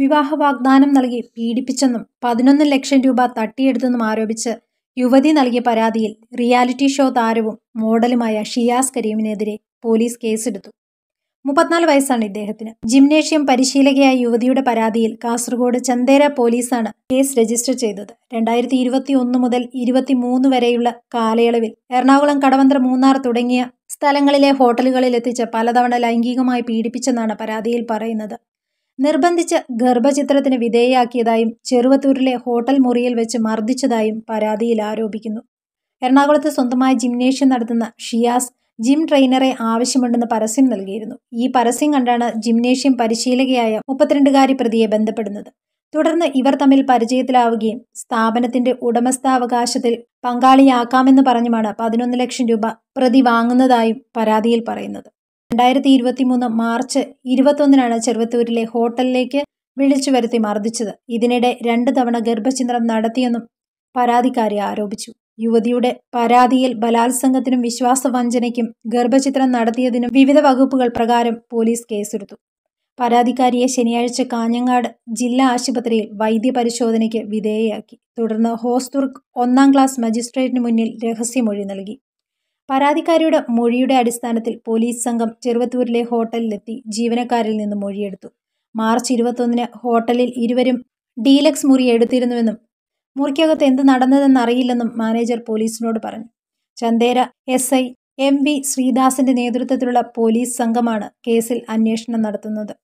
വിവാഹ വാഗ്ദാനം നൽകി പീഡിപ്പിച്ചെന്നും പതിനൊന്ന് ലക്ഷം രൂപ തട്ടിയെടുത്തെന്നും ആരോപിച്ച് യുവതി നൽകിയ പരാതിയിൽ റിയാലിറ്റി ഷോ താരവും മോഡലുമായ ഷിയാസ് കരീമിനെതിരെ പോലീസ് കേസെടുത്തു മുപ്പത്തിനാല് വയസ്സാണ് ഇദ്ദേഹത്തിന് ജിംനേഷ്യം പരിശീലകയായ യുവതിയുടെ പരാതിയിൽ കാസർഗോഡ് ചന്തേര പോലീസാണ് കേസ് രജിസ്റ്റർ ചെയ്തത് രണ്ടായിരത്തി ഇരുപത്തി ഒന്ന് മുതൽ മൂന്ന് വരെയുള്ള കാലയളവിൽ എറണാകുളം കടവന്ത്ര മൂന്നാർ തുടങ്ങിയ സ്ഥലങ്ങളിലെ ഹോട്ടലുകളിൽ എത്തിച്ച് പലതവണ ലൈംഗികമായി പീഡിപ്പിച്ചെന്നാണ് പരാതിയിൽ പറയുന്നത് നിർബന്ധിച്ച് ഗർഭചിത്രത്തിന് വിധേയയാക്കിയതായും ചെറുവത്തൂരിലെ ഹോട്ടൽ മുറിയിൽ വെച്ച് മർദ്ദിച്ചതായും പരാതിയിൽ ആരോപിക്കുന്നു എറണാകുളത്ത് സ്വന്തമായി ജിംനേഷ്യം നടത്തുന്ന ഷിയാസ് ജിം ട്രെയിനറെ ആവശ്യമുണ്ടെന്ന് പരസ്യം നൽകിയിരുന്നു ഈ പരസ്യം കണ്ടാണ് ജിംനേഷ്യം പരിശീലകയായ മുപ്പത്തിരണ്ടുകാരി പ്രതിയെ ബന്ധപ്പെടുന്നത് തുടർന്ന് ഇവർ തമ്മിൽ പരിചയത്തിലാവുകയും സ്ഥാപനത്തിന്റെ ഉടമസ്ഥാവകാശത്തിൽ പങ്കാളിയാക്കാമെന്ന് പറഞ്ഞുമാണ് പതിനൊന്ന് ലക്ഷം രൂപ പ്രതി വാങ്ങുന്നതായും പരാതിയിൽ പറയുന്നത് രണ്ടായിരത്തി ഇരുപത്തി മൂന്ന് മാർച്ച് ഇരുപത്തൊന്നിനാണ് ചെറുവത്തൂരിലെ ഹോട്ടലിലേക്ക് വിളിച്ചു വരുത്തി മർദ്ദിച്ചത് ഇതിനിടെ രണ്ട് തവണ ഗർഭചിന്തനം നടത്തിയെന്നും പരാതിക്കാരി ആരോപിച്ചു യുവതിയുടെ പരാതിയിൽ ബലാത്സംഗത്തിനും വഞ്ചനയ്ക്കും ഗർഭചിത്രം നടത്തിയതിനും വിവിധ വകുപ്പുകൾ പ്രകാരം പോലീസ് കേസെടുത്തു പരാതിക്കാരിയെ ശനിയാഴ്ച കാഞ്ഞങ്ങാട് ജില്ലാ ആശുപത്രിയിൽ വൈദ്യപരിശോധനയ്ക്ക് വിധേയയാക്കി തുടർന്ന് ഹോസ്തുർഗ് ഒന്നാം ക്ലാസ് മജിസ്ട്രേറ്റിന് മുന്നിൽ രഹസ്യമൊഴി നൽകി പരാതിക്കാരിയുടെ മൊഴിയുടെ അടിസ്ഥാനത്തിൽ പോലീസ് സംഘം ചെറുവത്തൂരിലെ ഹോട്ടലിലെത്തി ജീവനക്കാരിൽ നിന്ന് മൊഴിയെടുത്തു മാർച്ച് ഇരുപത്തൊന്നിന് ഹോട്ടലിൽ ഇരുവരും ഡീലക്സ് മുറി എടുത്തിരുന്നുവെന്നും മുറിക്കകത്ത് എന്ത് നടന്നതെന്ന് അറിയില്ലെന്നും മാനേജർ പോലീസിനോട് പറഞ്ഞു Chandera S I M V ശ്രീദാസിന്റെ നേതൃത്വത്തിലുള്ള പോലീസ് സംഘമാണ് കേസിൽ അന്വേഷണം നടത്തുന്നത്